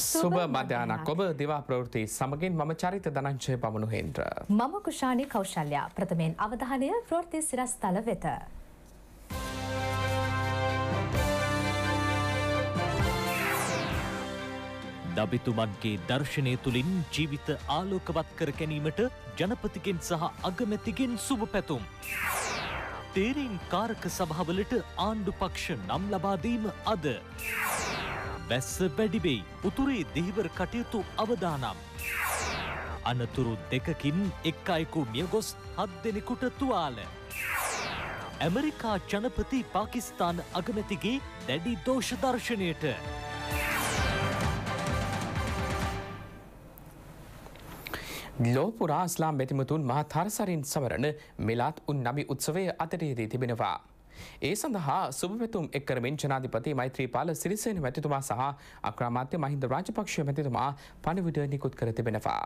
සුබ මධ්‍යානක් ඔබ දෙවා ප්‍රවෘති සමගින් මම චරිත දනංචය පමණු හෙන්ද්‍ර. මම කුෂාණි කෞශල්‍යයා ප්‍රථමයෙන් අවධානය ප්‍රෘති සිරස්ථල වෙත. දබිතුමන්ගේ දර්ශනය තුළින් ජීවිත ආලෝකවත් කර ගැනීමට ජනපතිගෙන් සහ අගමැතිගෙන් සුභ පැතුම්. තේරීම් කාරක සභාවලට ආණ්ඩු පක්ෂ නම් ලබාදීම අද. වැස්ස වැඩිවෙයි. උතුරේ දෙහිවර කටයුතු අවදානම්. අනතුරු දෙකකින් එක් අයකු මියගොස් හත් දෙනෙකුට තුවාල. ඇමරිකා ජනපති පාකිස්තාන් අගමැතිගේ දැඩි දෝෂදර්ශනයට. ලෝපුරා ස්ලාම් බැතිමතුන් මහ තරසරින් සමරණ මෙලාත් උන් නබි උත්සවය අතරයේදී තිබෙනවා. ඒ සඳහා සුභපැතුම් එක් කරමින් ජනාධිපති මෛත්‍රීපාල සිරිසේන මැතිතුමා සහ අක්‍රාමාත්‍ය මහින්ද රාජපක්ෂ මැතිතුමා පණිවිඩ නිකුත් කර තිබෙනවා.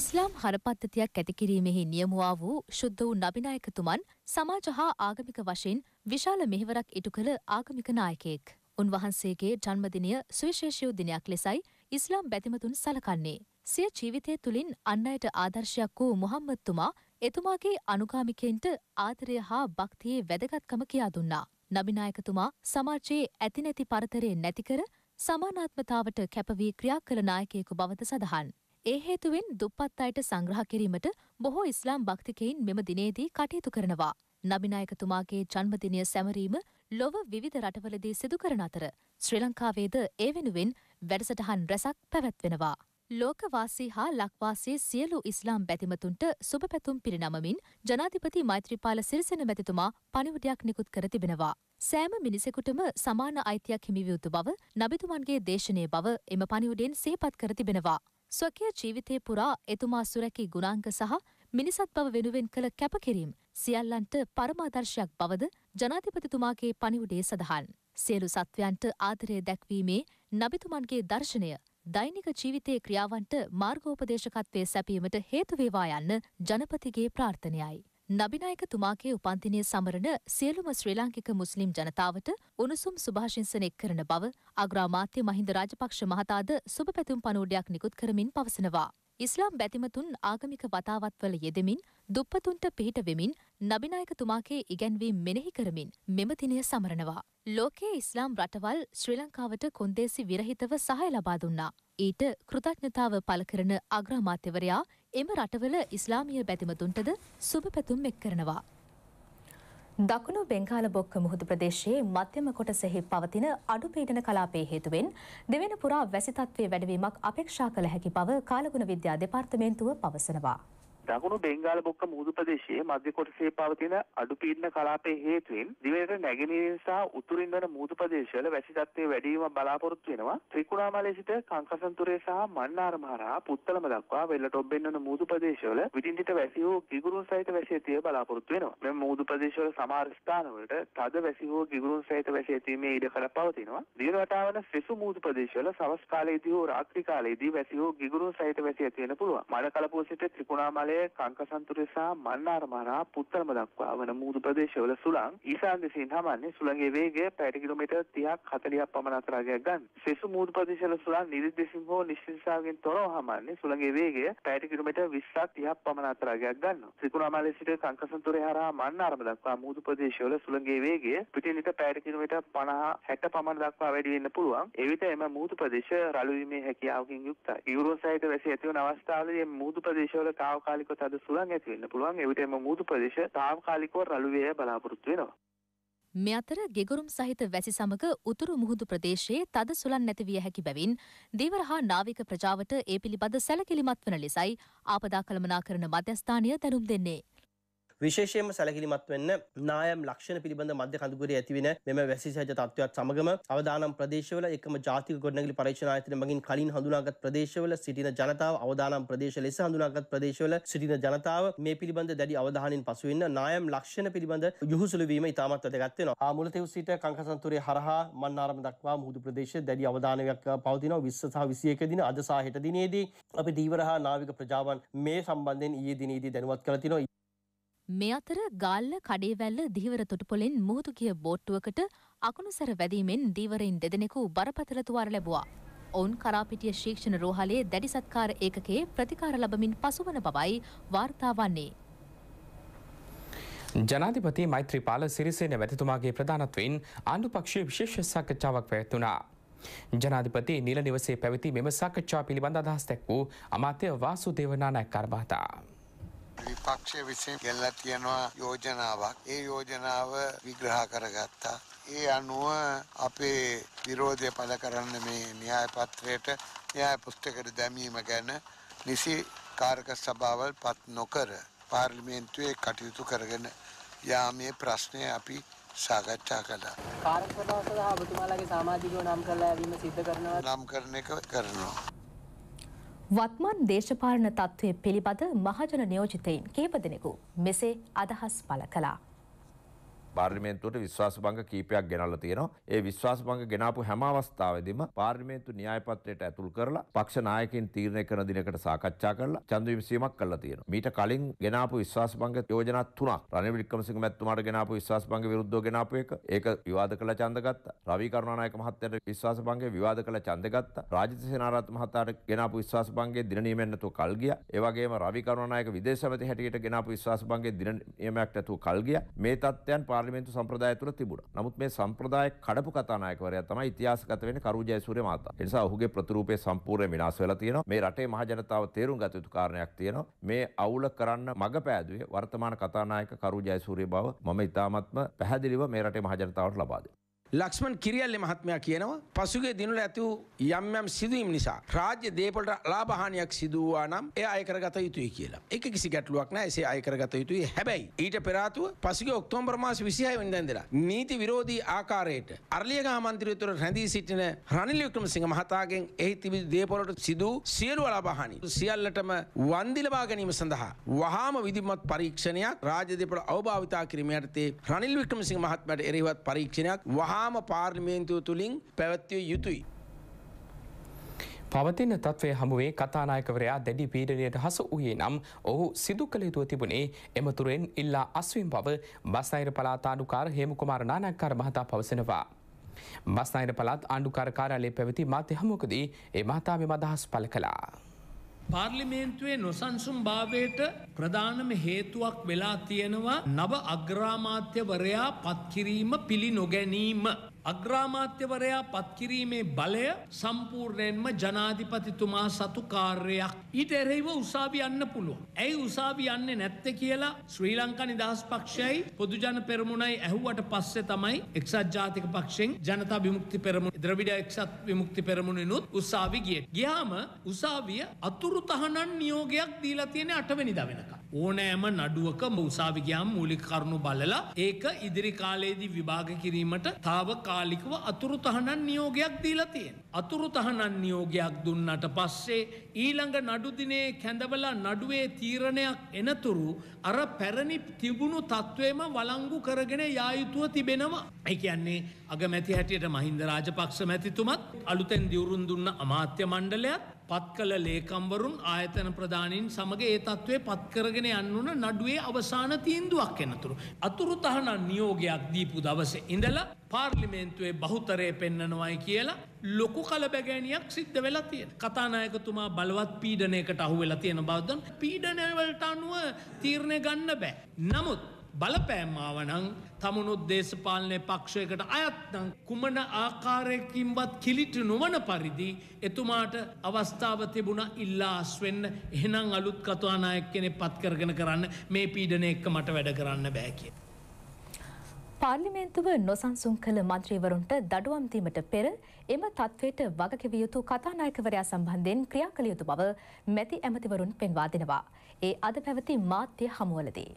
ඉස්ලාම් හරපද්ධතියක් ඇතිකිරීමෙහි නියමුවා වූ ශුද්ධ වූ නබිනායකතුමන් සමාජ හා ආගමික වශයෙන් විශාල මෙහෙවරක් ඉටු කළ ආගමික නායකයෙක්. උන්වහන්සේගේ ජන්මදිනය සුවිශේෂයෝ දිනයක් ලෙසයි ඉස්ලාම් බැතිමතුන් සලකන්නේ. සිය ජීවිතය තුළින් අන් අයට ආදර්ශයක් වූ මොහම්මත්තුමා එතුමාගේ අනුගාමිකෙන්ට ආදරය හා භක්තියේ වැදගත්කම කියා දුන්නා. නබිනායකතුමා සමාජයේ ඇති නැති පරතරය නැතිකර සමානාත්මතාවට කැපවී ක්‍රියා කළ නායකයෙකු බවද සඳහන්. ඒ හේතුවෙන් දුප්පත් අයට සංග්‍රහ කිරීමට බොහෝ ඉස්ලාම් භක්තිකයින් මෙම දිනේදී කටයුතු කරනවා. නබිනායකතුමාගේ ජන්මදිනය සැමරීම ලොව විවිධ රටවලදී සිදු කරන අතර ශ්‍රී ලංකාවේද ඒ වෙනුවෙන් වැඩසටහන් රැසක් පැවැත්වෙනවා. ලෝකවාසී හා ලක්වාසී සියලු ඉස්ලාම් බැතිමතුන්ට සුභපැතුම් පිරිනමමින් ජනාධිපති මෛත්‍රීපාල සිරිසෙන මැතිතුමා පණිවුඩයක් නිකුත් කර තිබෙනවා. සෑම මිනිසෙකුටම සමාන අයිතියක් හිමිවියුතු බව නබිතුමන්ගේ දේශනය බව එම පණිවුඩෙන් සේපත් කර තිබෙනවා. ස්වකය ජීවිතය පුරා එතුමා සුරැකි ගුණාංග සහ මිනිසත් බව වෙනුවෙන් කළ කැපකිරීම් සියල්ලන්ට පරමාදර්ශයක් බවද ජනාධිපතිතුමාගේ පණිවුඩේ සඳහන්. සියලු සත්වයන්ට ආදරය දැක්වීමේ නබිතුමන්ගේ දර්ශනය දෛනික ජීවිතයේ ක්‍රියාවන්ට මාර්ගෝපදේශකත්වය සැපීමට හේතුවේවා යන්න ජනපතිගේ ප්‍රාර්ථනයයි. නබිනායක තුමාගේ උපන්තිනය සමරණ සියලුම ශ්‍රී ලාංකික මුස්ලිම් ජනතාවට උණුසුම් සුභාශිංසන එක් කරන බව අග්‍රාමාත්‍ය මහින්ද රාජපක්ෂ මහතාද සුභ පැතුම් පනූඩයක් නිකුත් කරමින් පවසනවා. ඉස්ලාම් බැතිමතුන් ආගමික වතාවත්වල යෙදෙමින් දුප්පතුන්ට පිහිට වෙමින් නබිනායකතුමාගේ ඉගැන්වීම් මෙනෙහි කරමින් මෙම දිනය සමරනවා. ලෝකයේ ඉස්ලාම් රටවල් ශ්‍රී ලංකාවට කොන්දේසි විරහිතව සහය ලබා දුන්නා. ඊට කෘතඥතාව පළ කරන අග්‍රාමාත්‍යවරයා එම රටවල ඉස්ලාමීය බැතිමතුන්ටද සුබ පැතුම් එක් කරනවා. දකුණු බෙංගාල බොක්ක මුහුදු ප්‍රදේශයේ මධ්‍යම කොටසෙහි පවතින අඩුපීඩන කලාපයේ හේතුවෙන් දෙවෙන පුරා වැසි තත්ත්වයේ වැඩිවීමක් අපේක්ෂා කළ හැකි බව කාලගුණ විද්‍යා දෙපාර්තමේන්තුව පවසනවා. දකුණු බෙංගාල බොක්ක මුහුදු ප්‍රදේශයේ මධ්‍ය කොටසේ පවතින අඩු පීඩන කලාපයේ හේතුවෙන් දිවයිනට නැගෙනහිර සහ උතුරින් වන මුහුදු ප්‍රදේශවල වැසි තත්ත්වයේ වැඩි වීම බලාපොරොත්තු වෙනවා. ත්‍රිකුණාමලයේ සිට කංකසන්තුරේ සහ මන්නාරම හරහා පුත්තලම දක්වා වෙල්ලට ඔබෙන් වන මුහුදු ප්‍රදේශවල විටින් විට වැසි හෝ ගිගුරුන් සහිත වැසි ඇතිව බලාපොරොත්තු වෙනවා. මෙම මුහුදු ප්‍රදේශවල සමහර ස්ථානවලට තද වැසි හෝ ගිගුරුන් සහිත වැසි ඇතිවීමේ ඉඩ කඩ පවතිනවා. දින වටාවන සෙසු මුහුදු ප්‍රදේශවල සවස් කාලයේදී හෝ රාත්‍රී කාලයේදී වැසි හෝ ගිගුරුන් සහිත වැසි ඇති වෙන පුළුවන්. මඩකලපුව සිට ත්‍රිකුණාමලයේ පර්වතයේ කංකසන්තුරය සහ මන්නාර මහරහා පුත්තලම දක්වා වන මුහුදු ප්‍රදේශවල සුළං ඊසාන් දෙසින් හමන්නේ සුළඟේ වේගය පැයට කිලෝමීටර් 30ක් 40ක් පමණ අතරාගයක් ගන්න. සෙසු මුහුදු ප්‍රදේශවල සුළං නිරිද්දෙසින් හෝ නිශ්චිතතාවයෙන් තොරව හමන්නේ සුළඟේ වේගය පැයට කිලෝමීටර් 20ක් 30ක් පමණ අතරාගයක් ගන්නවා. ත්‍රිකුණාමලයේ සිට කංකසන්තුරය හරහා මන්නාරම දක්වා මුහුදු ප්‍රදේශවල සුළඟේ වේගය පිටින් ලිට පැයට කිලෝමීටර් 50 60 පමණ දක්වා වැඩි වෙන්න පුළුවන්. එවිට එම මුහුදු ප්‍රදේශ රළු වීමේ හැකියාවකින් යුක්තයි. යුරෝ සහිත වැසි ඇතිවන අවස්ථාවලදී මේ මුහුදු ප්‍රදේශවල తాවකාලික තාවකාලික තද සුළං ඇති වෙන්න පුළුවන් එවිට එම මුහුදු ප්‍රදේශ තාවකාලිකව රළු වේ බලාපොරොත්තු වෙනවා. මේ අතර ගෙගුරුම් සහිත වැසි සමග උතුරු මුහුදු ප්‍රදේශයේ තද සුළං නැති විය හැකි බැවින් දීවර හා නාවික ප්‍රජාවට ඒ පිළිබඳ සැලකිලිමත් වන ලෙසයි ආපදා කළමනාකරන මධ්‍යස්ථානය දැනුම් දෙන්නේ. විශේෂයෙන්ම සැලකිලිමත් වෙන්න නායම් ලක්ෂණ පිළිබඳ මධ්‍ය කඳුකරේ ඇතිවෙන මෙම වැසි සහජ තත්ත්වයක් සමගම අවදානම් ප්‍රදේශවල එකම ජාතික ගොඩනැගිලි පරීක්ෂණ ආයතන මගින් කලින් හඳුනාගත් ප්‍රදේශවල සිටින ජනතාව අවදානම් ප්‍රදේශ ලෙස හඳුනාගත් ප්‍රදේශවල සිටින ජනතාව මේ පිළිබඳ දැඩි අවධානයෙන් පසු වෙන්න නායම් ලක්ෂණ පිළිබඳ යොහුසුළු වීම ඉතාමත් වැදගත් වෙනවා. මුලතෙව් සිට කංකසන්තුරේ හරහා මන්නාරම දක්වා මුහුදු ප්‍රදේශයේ දැඩි අවධානයක් පවතිනවා 20 සහ 21 දින අද සහ හෙට දිනේදී අපි දීවරහා නාවික ප්‍රජාවන් මේ සම්බන්ධයෙන් ඊයේ දිනේදී දැනුවත් කළ තිනවා මේ අතර ගාල්ල කඩේවැල්ල දීවර තොටුපොලෙන් මුහුදු ගිය බෝට්ටුවකට අකුණුසැර වැදීමෙන් දීවරයින් දෙදෙනෙකු බරපතල තුවාර ලැබුවා. ඔවුන් කරාපිටිය ශීක්ෂණ රෝහලේ දැඩි සත්කාර ඒකකේ ප්‍රතිකාර ලබමින් පසුවන බවයි වාර්තා වන්නේ. ජනාධිපති මෛත්‍රීපාල සිරිසේන වැතිතුමාගේ ප්‍රධානත්වයෙන් ආණ්ඩුපක්ෂයේ විශේෂ සාකච්ඡාවක් පැවැත්වුණා. ජනාධිපති නිල නිවසේ පැවති මෙම සාකච්ඡා පිළිබඳ අදහස් දැක් වූ අමාත්‍ය වාසුදේව නානායක්කාර මහතා. විපක්ෂය විසින් ගෙල්ලා තියනවා යෝජනාවක්. ඒ යෝජනාව විග්‍රහ කරගත්තා. ඒ අනුව අපේ විරෝධය පළ කරන්න මේ න්‍යාය පත්‍රයට න්‍යාය පුස්තකයට දැමීම ගැන නිසි කාර්ක සභාවල් පත් නොකර පාර්ලිමේන්තුවේ කටයුතු කරගෙන යාමේ ප්‍රශ්නය අපි සාකච්ඡා කළා. කාර්ක සභාව සඳහා ඔබතුමාලගේ සමාජිකව නම් කරලා යවීම සිද්ධ කරනවා. නම් කරන එක කරනවා. වත්මන් දේශපාලන තත්ත්වය පිළිබඳ මහජන නියෝජිතයින් කීප දෙනෙකු මෙසේ අදහස් පළ කළා. පාර්ලිමේන්තුවට විශ්වාස භංග කීපයක් ගෙනල්ලා තියෙනවා. ඒ විශ්වාස භංග ගෙනාපු හැම අවස්ථාවෙදීම පාර්ලිමේන්තු න්‍යාය පත්‍රයට ඇතුල් කරලා පක්ෂ නායකයින් තීරණය කරන දිනකට සාකච්ඡා කරලා ඡන්ද විමසීමක් කළා තියෙනවා. මීට කලින් ගෙනාපු විශ්වාස භංග යෝජනා තුනක් රනිල් වික්‍රමසිංහ මැතිතුමාට ගෙනාපු විශ්වාස භංග විරුද්ධව ගෙනාපු එක ඒක විවාද කළා ඡන්ද ගත්තා. රවි කරුණානායක මහත්තයාට විශ්වාස භංගය විවාද කළා ඡන්ද ගත්තා. රාජිත සේනාරත් මහතාට ගෙනාපු විශ්වාස භංගයේ දින නියමයක් නැතුව කල් ගියා. ඒ වගේම රවි කරුණානායක විදේශ සමිති හැටියට ගෙනාපු විශ්වාස භංගයේ දින නියමයක් නැතුව කල් ගියා. මේ තත්ත්වයන් පාර්ලිමේන්තුවට පාර්ලිමේන්තු සම්ප්‍රදාය තුළ තිබුණා. නමුත් මේ සම්ප්‍රදාය කඩපු කතානායකවරයා තමයි ඉතිහාසගත වෙන්නේ කරු ජයසූරිය මහතා. ඒ නිසා ඔහුගේ ප්‍රතිරූපය සම්පූර්ණයෙන් විනාශ වෙලා තියෙනවා. මේ රටේ මහ ජනතාව තේරුම් ගත යුතු කාරණයක් තියෙනවා. මේ අවුල කරන්න මඟ පෑදුවේ වර්තමාන කතානායක කරු ජයසූරිය බව මම ඉතාමත්ම පැහැදිලිව මේ රටේ මහ ජනතාවට ලබා දෙනවා. ලක්ෂ්මන් කිරියල්ලි මහත්මයා කියනවා පසුගිය දිනවල ඇති වූ යම් යම් සිදුවීම් නිසා රාජ්‍ය දේපලට ලාභහානියක් සිදු වූවා නම් එය අය කරගත යුතුයි කියලා. ඒක කිසි ගැටලුවක් නැහැ. එසේ අය කරගත යුතුයි. හැබැයි ඊට පෙර ආතුව පසුගිය ඔක්තෝබර් මාස 26 වෙනිදා ඉඳලා නීති විරෝධී ආකාරයට අරලියගහ මන්ත්‍රීත්වය තුළ රැඳී සිටින රනිල් වික්‍රමසිංහ මහතාගෙන් එහි තිබිදු දේපලට සිදු සියලු ලාභහානි සියල්ලටම වන්දි ලබා ගැනීම සඳහා වහාම විධිමත් පරීක්ෂණයක් රාජ්‍ය දේපල අවභාවිතා කිරීම යටතේ රනිල් වික්‍රමසිංහ මහත්මයාට එරෙහිවත් පරීක්ෂණයක් වහා වහාම පාර්ලිමේන්තුව තුළින් පැවැත්විය යුතුයි. පවතින තත්වය හමුවේ කතානායකවරයා දැඩි පීඩනයට හස වූයේ නම් ඔහු සිදු කළේතුව තිබුණේ එමතුරෙන් ඉල්ලා අස්වම් බව බස්නයිර පලාතාඩුකාර හෙමුකුමාර නානක්කාර මහතා පවසනවා. බස්නයිර පළත් ආණ්ඩුකාර කාරලේ පැවති මාත්‍ය හමුකදී ඒ මහතාම මදහස් පල කලා. පාර්ලිමේන්තුවේ නොසන්සුම් භාවයට ප්‍රධානම හේතුවක් වෙලා තියෙනවා නව අග්‍රාමාත්‍යවරයා පත්කිරීම පිළි නොගැනීම. අග්‍රාමාත්‍යවරයා පත්කිරීමේ බලය සම්පූර්ණයෙන්ම ජනාධිපතිතුමා සතු කාර්යයක්. ඊට එරෙහිව උසාවි යන්න පුළුවන්. ඇයි උසාවි යන්නේ නැත්තේ කියලා ශ්‍රී ලංකා නිදහස් පක්ෂයයි පොදුජන පෙරමුණයි ඇහුවට පස්සේ තමයි එක්සත් ජාතික පක්ෂයෙන් ජනතා විමුක්ති පෙරමුණ ද්‍රවිඩ එක්සත් විමුක්ති පෙරමුණිනුත් උසාවි ගියේ. ගියාම උසාවිය අතුරු තහනම් නියෝගයක් දීලා තියෙන 8 වෙනිදා වෙනකම්. ඕනෑම නඩුවක උසාවිගයාම් මූලික කරුණු බලලා ඒක ඉදිරි කාලයේදී විභාග කිරීමට තාව කාලිකව අතුරු තහනන් නියෝගයක් දීලා තියෙන. අතුරු තහනන් නියෝගයක් දුන්නට පස්සේ ඊළඟ නඩුදිනේ කැඳවලා නඩුවේ තීරණයක් එනතුරු අර පැරණි තිබුණු තත්ත්වේම වලංගු කරගෙන යායුතුව තිබෙනවා. ඒ කියන්නේ අගමැති හැටියට මහින්ද රාජපක්ෂ මැතිතුමත් අලුතෙන් දිවුරුන් දුන්න අමාත්‍ය මණ්ඩලයත් පත් කළ ලේකම්වරුන් ආයතන ප්‍රධානීන් සමග ඒ තත්ත්වය පත්කරගෙන යන්නුන නඩුවේ අවසාන තීන්දුවක් එනතුරු. අතුරු තහනම් නියෝගයක් දීපු දවස ඉඳලා පාර්ලිමේන්තුවේ බහුතරය පෙන්නනවයි කියලා ලොකු කලබැගෑනියක් සිද්ධ වෙලා තියෙන. කතානායකතුමා බලවත් පීඩනයකට අහු වෙලා තියෙන බෞද්ධන් පීඩනවලට අනුව තීරණය ගන්න බෑ. නමුත් බලපෑම්මාවනං තමුණුත් දේශපාලනය පක්ෂයකට අයත්නං කුමන ආකාරයකින්වත් කිලිටු නොවන පරිදි එතුමාට අවස්ථාව තිබුණ ඉල්ලාස් වෙන්න එහෙනම් අලුත් කතුවානායක් කෙනෙ පත්කරගෙන කරන්න මේ පීඩන එක්ක මට වැඩ කරන්න බෑකිය. පාර්ලිමේන්තුව නොසන්සුන් කළ මන්ත්‍රීවරුන්ට දඩුවම්තීමට පෙර එම තත්ත්වයට වගකිවිය යුතු කතානායකවරයා සම්බන්ධයෙන් ක්‍රියා කළ යුතු බව මැති ඇමතිවරුන් පෙන්වා දෙනවා. ඒ අද පැවති මාධ්‍ය හමුවලදී.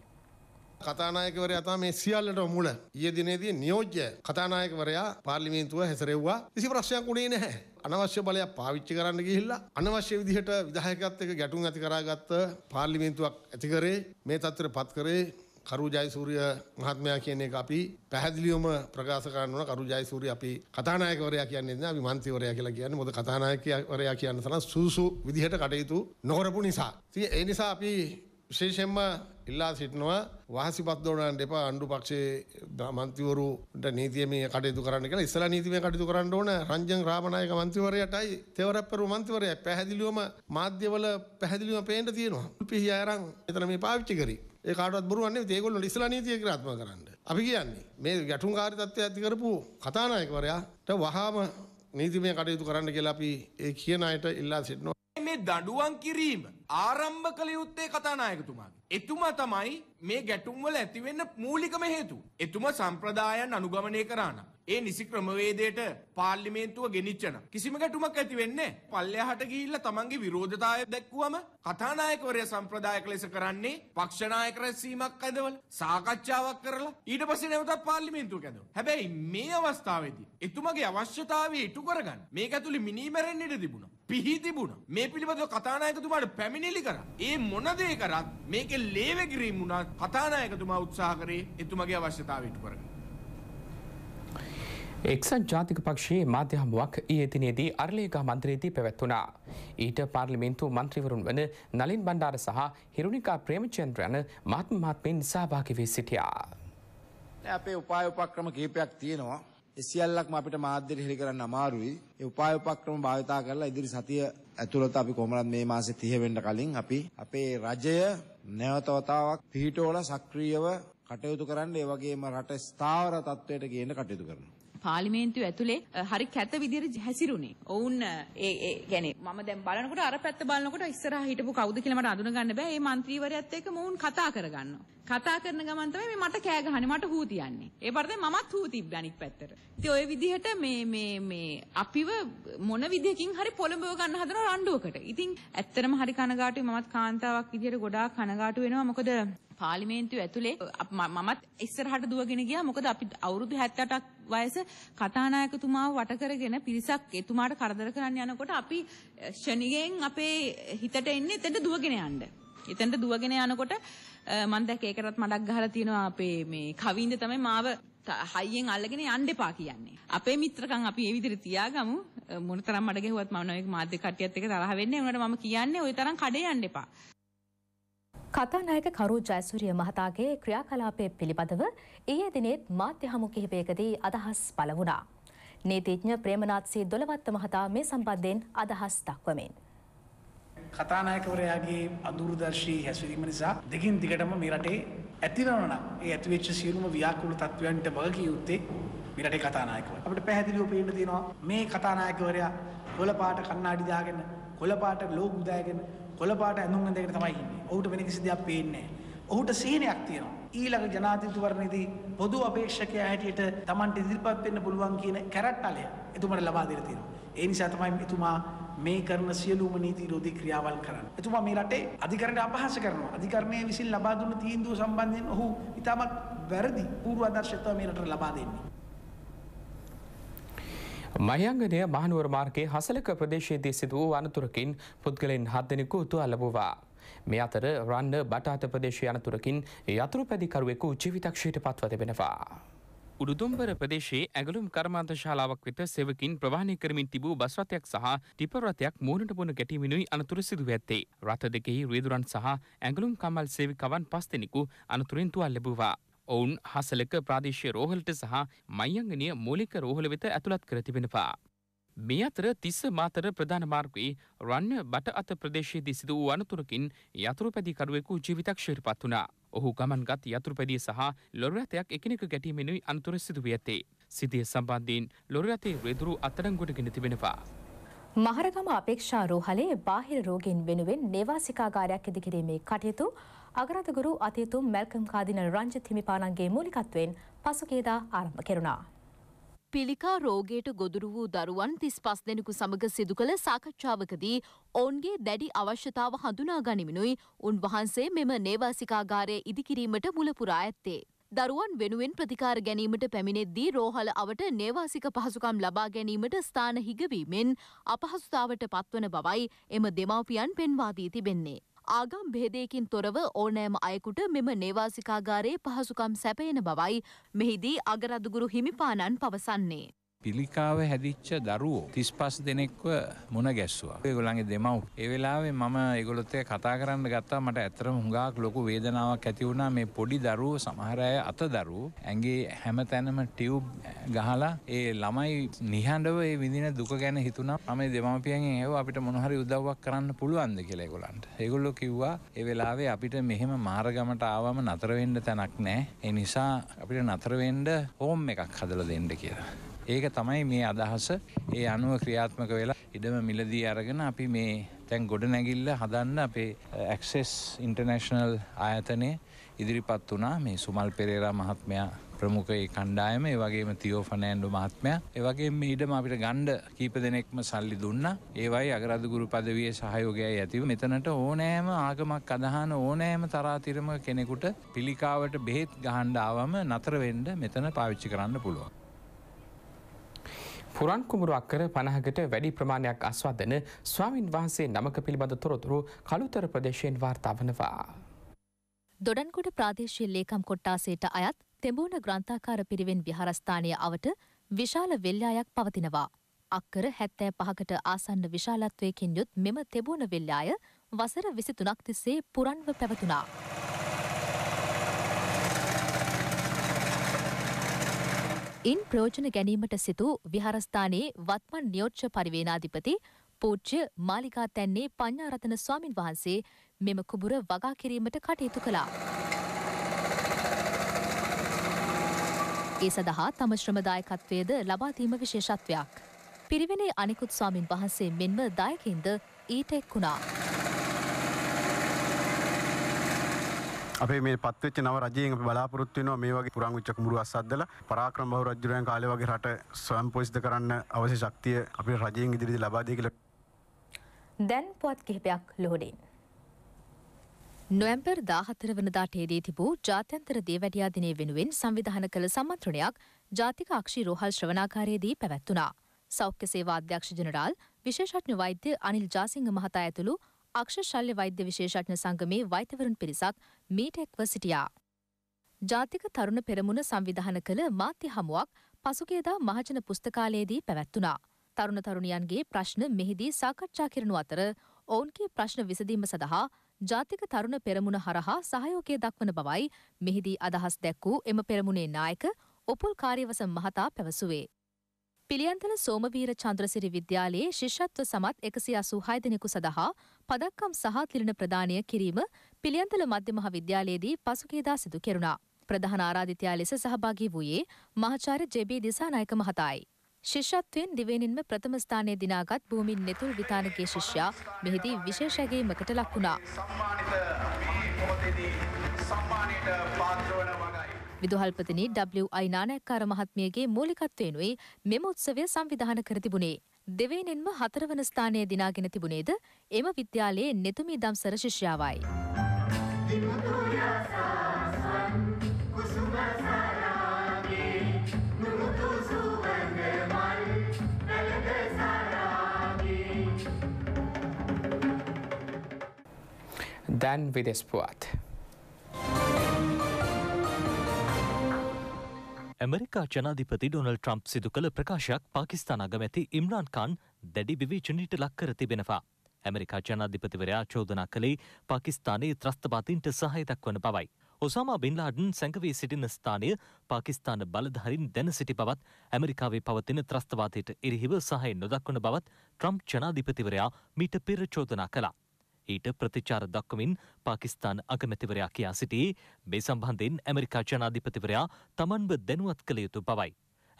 කතානායකවරයා තමයි මේ සියල්ලට මුල. ඊයේ දිනේදී නියෝජ්‍ය කතානායකවරයා පාර්ලිමේන්තුව හැසිරෙව්වා. කිසි ප්‍රශ්නයක් උනේ නැහැ. අනවශ්‍ය බලයක් පාවිච්චි කරන්න ගිහිල්ලා අනවශ්‍ය විදිහට විධායකත්වයක ගැටුම් ඇති කරාගත්ත පාර්ලිමේන්තුවක් ඇති කරේ මේ තත්ත්වයට පත් කරේ කරු ජයසූරිය මහත්මයා කියන එක අපි පැහැදිලිවම ප්‍රකාශ කරනවා කරු ජයසූරිය අපි කතානායකවරයා කියන්නේ නැහැ අපි මන්ත්‍රීවරයා කියලා කියන්නේ මොකද කතානායකවරයා කියන තරම් සුසු විදිහට කටයුතු නොකරපු නිසා. ඉතින් ඒ නිසා අපි විශේෂයෙන්ම ඉල්ලා සිටිනවා වාසිපත් දෝනන්න එපා අණ්ඩු පක්ෂයේ මන්තිවරුන්ට නීතිමය කටයුතු කරන්න කියලා ඉස්සලා නීතිමය කටයුතු කරන්න ඕන රංජන් රාමනායක මන්තිවරයටයි තෙවරප්පරු මන්තිවරයයි පැහැදිලිවම මාධ්‍යවල පැහැදිලිවම පේන්න තියෙනවා. පිහි අයරන් එතන මේ පාවිච්චි කරේ. ඒ කාටවත් බොරුවක් නෙවෙයි. ඒගොල්ලෝ ඉස්ලා නීතිය ක්‍රියාත්මක කරන්න. අපි කියන්නේ මේ ගැටුම්කාරී තත්ත්වය ඇති කරපු කතානායකවරයාට වහාම නීතිමය කටයුතු කරන්න කියලා අපි ඒ කියන අයට ඉල්ලා සිටිනවා. මේ දඬුවම් කිරීම ආරම්භ කළ යුත්තේ කතානායකතුමාගේ. එතුමා තමයි මේ ගැටුම්වල ඇතිවෙන්න මූලිකම හේතු. එතුමා සම්ප්‍රදායන් අනුගමනය කරානම්. ඒ නිසි ක්‍රමවේදයට පාර්ලිමේන්තුව ගෙනිච්චන. කිසිම ගැටුමක් ඇති වෙන්නේ. පල්ලෙහාට ගිහිල්ලා තමන්ගේ විරෝධතාවය දැක්වුවම කතානායකවරයා සම්ප්‍රදායක ලෙස කරන්නේ පක්ෂ නායක රැස්වීමක් ඇදවල සාකච්ඡාවක් කරලා ඊට පස්සේ නැවතත් පාර්ලිමේන්තුව කැදවල. හැබැයි මේ අවස්ථාවේදී එතුමගේ අවශ්‍යතාවය ඉටු කරගන්න මේක ඇතුළේ මිනීමැරෙන්න ඉඩ තිබුණා. පිහි තිබුණා. මේ පිළිබඳව කතානායකතුමාට පැමිණ පැමිණිලි කරා. ඒ මොන දේ කරත් මේකේ ලේවැගිරීම් වුණා කතානායකතුමා උත්සාහ කරේ එතුමගේ අවශ්‍යතාවය ඉටු කරගන්න. එක්සත් ජාතික පක්ෂයේ මාධ්‍ය හමුවක් ඊයේ දිනේදී අරලේගා මන්ත්‍රයේදී පැවැත්වුණා. ඊට පාර්ලිමේන්තු මන්ත්‍රීවරුන් වන නලින් බණ්ඩාර සහ හිරුණිකා ප්‍රේමචන්ද්‍රයන මාත්ම මාත්මෙන් සහභාගී වී සිටියා. අපේ උපාය උපක්‍රම කීපයක් තියෙනවා. ඒ සියල්ලක්ම අපිට මාධ්‍යයට හෙළි කරන්න අමාරුයි. ඒ උපාය උපක්‍රම භාවිතා කරලා ඉදිරි සතිය ඇතුළත අපි කොහොමවත් මේ මාසේ 30 වෙන්න කලින් අපි අපේ රජය නැවතවතාවක් පිහිටවලා සක්‍රීයව කටයුතු කරන්න ඒ වගේම රට ස්ථාවර තත්වයට ගේන්න කටයුතු කරනවා. පාර්ලිමේන්තුව ඇතුලේ හරි කැත විදියට හැසිරුණේ. ඔවුන් ඒ ඒ කියන්නේ මම දැන් බලනකොට අර පැත්ත බලනකොට ඉස්සරහා හිටපු කවුද කියලා මට අඳුන ගන්න බෑ. මේ മന്ത്രിවරයාත් එක්ක මොවුන් කතා කරගන්නවා. කතා කරන ගමන් තමයි මේ මට කෑ ගහන්නේ මට හූ තියන්නේ. ඒ වරද මමත් හූ තිබ්බ අනිත් පැත්තට. ඉතින් ওই විදිහට මේ මේ මේ අපිව මොන විදිහකින් හරි පොළඹව ගන්න හදන රණ්ඩුවකට. ඉතින් ඇත්තටම හරි කනගාටුයි මමත් කාන්තාවක් විදිහට ගොඩාක් කනගාටු වෙනවා. මොකද පාර්ලිමේන්තුව ඇතුලේ මමත් ඉස්සරහට දුවගෙන ගියා. මොකද අපි අවුරුදු 78ක් වයස කතානායකතුමාව වට කරගෙන පිරිසක් එතුමාට කරදර කරන්න යනකොට අපි ෂණිගෙන් අපේ හිතට එන්නේ එතනට දුවගෙන යන්න. එතනට දුවගෙන යනකොට මම දැක්ක ඒකටත් මඩක් ගහලා තියෙනවා අපේ මේ කවින්ද තමයි මාව හයියෙන් අල්ලගෙන යන්න එපා කියන්නේ. අපේ මිත්‍රකම් අපි ඒ විදිහට තියාගමු. මොනතරම් මඩ ගැහුවත් මම නොඑක මාධ්‍ය කට්ටියත් එක්ක තරහ වෙන්නේ. උනට මම කියන්නේ ওই තරම් කඩේ යන්න එපා. කතානායක කරු ජයසූරිය මහතාගේ ක්‍රියාකලාපය පිළිබඳව ඊයේ දිනෙත් මාධ්‍ය හමු කිහිපයකදී අදහස් පළ වුණා. නීතිඥ ප්‍රේමනාත්සී දොළවත්ත මහතා මේ සම්බන්ධයෙන් අදහස් දක්වමින්. කතානායකවරයාගේ අදුරදර්ශී හැසිරීම නිසා දෙකින් දිගටම මේ රටේ ඇතිවනනම් ඒ ඇතිවෙච්ච සියලුම ව්‍යාකූල තත්ත්වයන්ට වගකිය යුත්තේ මේ රටේ කතානායකවරයා. අපිට පැහැදිලිව පේන්න තියෙනවා මේ කතානායකවරයා කොළපාට කණ්ණාඩි දාගෙන කොළපාට ලෝගු දාගෙන කොළපාට ඇඳුම් ඇඳගෙන තමයි ඉන්නේ. ඔහුට වෙන කිසි දෙයක් පේන්නේ නැහැ. ඔහුට සීනයක් තියෙනවා. ඊළඟ ජනාධිපතිවරණයේදී පොදු අපේක්ෂකයා හැටියට Tamanට ඉදිරිපත් වෙන්න පුළුවන් කියන කැරට්ටලය එතුමාට ලබා දෙලා තියෙනවා. ඒ නිසා තමයි එතුමා මේ කරන සියලුම නීති විරෝධී ක්‍රියාවල් කරන්නේ. එතුමා මේ රටේ අධිකරණයට අපහාස කරනවා. අධිකරණයේ විසින් ලබා දුන්න තීන්දුව සම්බන්ධයෙන් ඔහු ඉතාමත් වැරදි පූර්වාදර්ශකත්වය මේ රටට ලබා දෙන්නේ. මහියංගනය මහනුවර මාර්ගයේ හසලක ප්‍රදේශයේදී සිදු වූ අනතුරකින් පුද්ගලයින් හත්දෙනෙකු උතු අලබවා. මේ අතර රන්න බටාත ප්‍රදේශය අනතුරකින් යතුරු පැදිකරුවෙකු ජීවිතක්ෂයට පත්ව තිබෙනවා. උඩුදුම්බර ප්‍රදේශයේ ඇගලුම් කර්මාන්ත ශාලාවක් වෙත සෙවකින් ප්‍රවාහණය කරමින් තිබූ බස් රථයක් සහ ටිපර් රථයක් මූණට මුණ ගැටීමිනුයි අනතුරු සිදුව ඇත්තේ. රථ දෙකෙහි රියදුරන් සහ ඇගලුම් කමල් සේවිකවන් පස් දෙනෙකු අනතුරින් තුවල් ලැබුවා. ඔවුන් හසලක ප්‍රාදේශය රෝහලට සහ මයංගනය මූලික රෝහල වෙත ඇතුළත් කර තිබෙනවා. මේ අතර තිස්ස මාතර ප්‍රධාන මාර්ගයේ රන්්‍ය බට අත ප්‍රදේශයේදී සිදු වූ අනතුරකින් යතුරුපැදිකරුවෙකු ජීවිතක්ෂයට පත් වුණා. ඔහු ගමන්ගත් යතුරුපැදිය සහ ලොරරතයක් එකනෙක ගැටීමෙනුයි අනතුර සිදුව ඇතේ. සිදිය සම්බන්ධයෙන් ලොරරතේ රෙදුරු අතරංගොඩගෙන තිබෙනවා. මහරගම අපේක්ෂා රෝහලේ බාහිර රෝගීන් වෙනුවෙන් නේවාසිකාගාරයක් ඉදිකිරීමේ කටයුතු අගරතගුරු අතිතුම් මැල්කම් කාදිනල් රංජිත් හිමිපාණන්ගේ මූලිකත්වයෙන් පසුගියදා ආරම්භ කෙරුණා. පිළිකා රෝගයට ගොදුරු වූ දරුවන් තිස් පස් දෙනෙකු සමඟ සිදු කළ සාකච්ඡාවකදී ඔවුන්ගේ දැඩි අවශ්‍යතාව හඳුනා ගනිමිනුයි උන්වහන්සේ මෙම නේවාසිකාගාරය ඉදිකිරීමට මුලපුරා ඇත්තේ. දරුවන් වෙනුවෙන් ප්‍රතිකාර ගැනීමට පැමිණෙද්දී රෝහල අවට නේවාසික පහසුකම් ලබා ගැනීමට ස්ථාන හිගවීමෙන් අපහසුතාවට පත්වන බවයි එම දෙමාපියන් පෙන්වා දී තිබෙන්නේ. ආගම් භේදයකින් තොරව ඕනෑම අයෙකුට මෙම නේවාසිකාගාරයේ පහසුකම් සැපයෙන බවයි මෙහිදී අගරදුගුරු හිමිපාණන් පවසන්නේ. පිළිකාව හැදිච්ච දරුවෝ 35 දෙනෙක්ව මුණ ගැස්සුවා. ඒගොල්ලන්ගේ දෙමව්. ඒ වෙලාවේ මම ඒගොල්ලොත් එක්ක කතා කරන්න ගත්තා මට ඇත්තටම හුඟක් ලොකු වේදනාවක් ඇති වුණා මේ පොඩි දරුවෝ සමහර අය අත දරුවෝ ඇඟේ හැමතැනම ටියුබ් ගහලා ඒ ළමයි නිහඬව ඒ විඳින දුක ගැන හිතුණා. මම දෙමව්පියන්ගෙන් ඇහුවා අපිට මොන හරි උදව්වක් කරන්න පුළුවන්ද කියලා ඒගොල්ලන්ට. ඒගොල්ලෝ කිව්වා ඒ වෙලාවේ අපිට මෙහෙම මාර්ගමට ආවම නතර වෙන්න තැනක් නැහැ. ඒ නිසා අපිට නතර වෙන්න හෝම් එකක් හදලා දෙන්න කියලා. ඒක තමයි මේ අදහස ඒ අනුව ක්‍රියාත්මක වෙලා ඉඩම මිලදී අරගෙන අපි මේ තැන් ගොඩ නැගිල්ල හදන්න අපේ ඇක්සෙස් ඉන්ටර්නේශනල් ආයතනය ඉදිරිපත් වනා මේ සුමල් පෙරේරා මහත්මයා ප්‍රමුඛයේ කණ්ඩායම ඒ වගේම තියෝ ෆනෑන්ඩු මහත්මයා ඒ වගේම මේ ඉඩම අපිට ගණ්ඩ කීප දෙනෙක්ම සල්ලි දුන්නා ඒවයි අගරාධ ගුරු පදවියේ සහයෝගයයි ඇතිව මෙතනට ඕනෑම ආගමක් අදහන ඕනෑම තරාතිරම කෙනෙකුට පිළිකාවට බෙහෙත් ගහන්න ආවම නතර වෙන්න මෙතන පාවිච්චි කරන්න පුළුවන් පුරන් කුමරු අක්කර පණහකට වැඩි ප්‍රමාණයක් අස්වදන ස්වාමින් වහන්සේ නමක පිළිබඳ තොරතුරු කළුතර ප්‍රදේශයෙන් වාර්තාාවනවා. දොඩන්කොට ප්‍රාදේශය ලේකම් කොට්ටාසේට අයත් තෙඹූන ග්‍රන්ථාකාර පිරිවෙන් විහාරස්ථානය අවට විශාල වෙල්ලායක් පවතිනවා. අක්කර හැත්තෑ පහකට ආසන්න විශාලත්වයකින් යුත් මෙම තෙබූන වෙල්ලාය වසර විසිතුනක් තිස්සේ පුරන්ව පැවතුනා. ඉන් ප්‍රයෝජන ගැනීමට සිතු විහාරස්ථානයේ වත්මන් නියෝච්ච පරිවේනාධිපති පූච්ච මාලිකා තැන්නේ පඤ්ඤාරතන ස්වාමින් වහන්සේ මෙම කුඹුර වගා කිරීමට කටයුතු කළා. ඒ සඳහා තම ශ්‍රමදායකත්වයද ලබාදීම විශේෂත්වයක්. පිරිවෙනේ අනෙකුත් ස්වාමින් වහන්සේ මෙන්ම දායකින්ද ඊට එක් වුණා. අපේ මේ පත්වෙච්ච නව රජයෙන් අපි බලාපොරොත්තු වෙනවා මේ වගේ පුරාංගුච්ච කුඹුරු අස්සද්දලා පරාක්‍රම බහු රජුරයන් කාලේ වගේ රට ස්වයංපෝෂිත කරන්න අවශ්‍ය ශක්තිය අපේ රජයෙන් ඉදිරියේදී ලබා දෙයි කියලා. දැන් පුවත් කිහිපයක් ලොහොඩින්. නොවැම්බර් 14 වනදා ටේදී තිබූ ජාත්‍යන්තර දේවැඩියා දිනය වෙනුවෙන් සංවිධාන කළ සම්මන්ත්‍රණයක් ජාතික අක්ෂි රෝහල් ශ්‍රවණාකාරයේදී පැවැත්වුණා. සෞඛ්‍ය සේවා අධ්‍යක්ෂ ජනරාල් විශේෂඥ වෛද්‍ය අනිල් ජාසිංහ මහතා ඇතුළු අක්ෂ ශල්්‍ය වෛද්‍ය විශේෂඥ සංගමේ වෛතවරුන් පිරිසක් මීටෙක්ව සිටියා. ජාතික තරුණ පෙරමුණ සංවිධාන කළ මාත්‍ය හමුවක් පසුගේදා මහජන පුස්තකාලයේදී පැවැත්වනා. තරුණ තරුණියන්ගේ ප්‍රශ්න මෙහිදී සාකච්ඡා කරනු අතර ඔවුන්ගේ ප්‍රශ්න විසඳීම සඳහා ජාතික තරුණ පෙරමුණ හරහා සහයෝගය දක්වන බවයි මෙහිදී අදහස් දැක් වූ එම පෙරමුණේ නායක ඔපුල් කාරියවස මහතා පැවසුවේ. පිළියන්තන සෝමවීර චන්ද්‍රසිරි විද්‍යාලයේ ශිෂ්‍යත්ව සමත් එකසි අසූ හයදනෙකු සඳහා පදක්කම් සහ තිරණ ප්‍රදානය කිරීම පිළියන්තල මධ්‍යමහ විද්‍යාලයේදී පසුකේදා සිදු කෙරුණා. ප්‍රධාන ආරාධිතයා ලෙස සහභාගී වූයේ මහාචාර්ය ජෙබී දිසානායක මහතායි. ශිෂ්‍යත්වයෙන් දිවෙනින්ම ප්‍රථම ස්ථානයේ දිනාගත් භූමින් නෙතුල් විතානගේ ශිෂ්‍යයා මෙහිදී විශේෂ ඇගීමකට ලක් වුණා. සම්මානිත මේ මොහොතේදී සම්මානයට පාත්‍ර වන වග විදුහල්පතනි WI නානැක්කාර මහත්මියගේ මූලිකත්වයෙනුයි මෙම උත්සවය සංවිධාන කර තිබුණේ. දෙවේනෙන්ම හතරවන ස්ථානය දිනාගෙන තිබුණේද එම විද්‍යාලයේ නෙතුමී දම්සර ශිෂ්‍යාවයි. දැන් විදෙස්පුවත්. ඇමරිකා ජනාධිපති ඩොනල් ට්‍රම්ප් සිදු කළ ප්‍රකාශයක් පාකිස්ාන අගමැති ඉම්රාන් කාන් දැඩි විවේචනයට ලක්කර තිබෙනවා. ඇමරිකා ජනාධිපතිවරයා චෝදනා කළේ පාකිස්ානයේ ත්‍රස්ථබාතින්ට සහය දක්වන පවයි. ඔසාමා බින්ලාඩන් සැඟවී සිටින ස්ථානය පාකිස්ාන බලධහරින් දැන සිටි බවත් ඇමරිකාවේ පවතින ත්‍රස්ථවාතයට එරහිව සහය නොදක්වන බවත් ට්‍රම්ප් ජනාධිපතිවරයා මීට පෙර චෝදනා කලා. ඊට ප්‍රතිචාර දක්වමින් පාකිස්තාන් අගමැතිවරයා කියා සිටී මේ සම්බන්ධයෙන් ඇමරිකා ජනාධිපතිවරයා තමන්ව දැනුවත් කළ යුතු බවයි.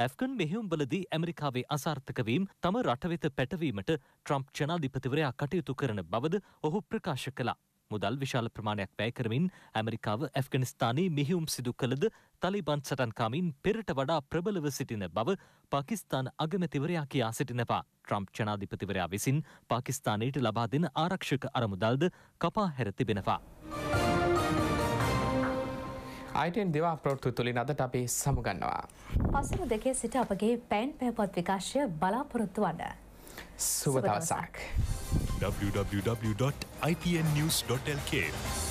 ඇෆ්ගන් මෙහෙුම්බලදී ඇමරිකාවේ අසාර්ථකවීම් තම රටවෙත පැටවීමට ට්‍රම්ප් ජනාධිපතිවරයා කටයුතු කරන බවද ඔහු ප්‍රකාශ කලා. මුදල් විශාල ප්‍රමාණයක් වැය කරමින් ඇමරිකාව ඇෆ්ගනිස්ථානයේ මෙහිුම් සිදු කළද තලිබන් සටන්කාමින් පෙරට වඩා ප්‍රබලව සිටින බව පාකිස්තාන අගමැතිවරයා කියා සිටිනවා. ට්‍රම්ප් ජනාධිපතිවරයා විසින් පාකිස්තානයට ලබා දෙන ආරක්ෂක අරමුදල්ද කපා හැර තිබෙනවා. අයිටෙන් දෙවා ප්‍රෘත්තු තුළින් අදට අපේ සමුගන්නවා. පසුරු දෙකේ සිට අපගේ පැන් පැපොත් විකාශය බලාපොරොත්තු වන්න. සුබ දවසක්. www.ipnnews.lk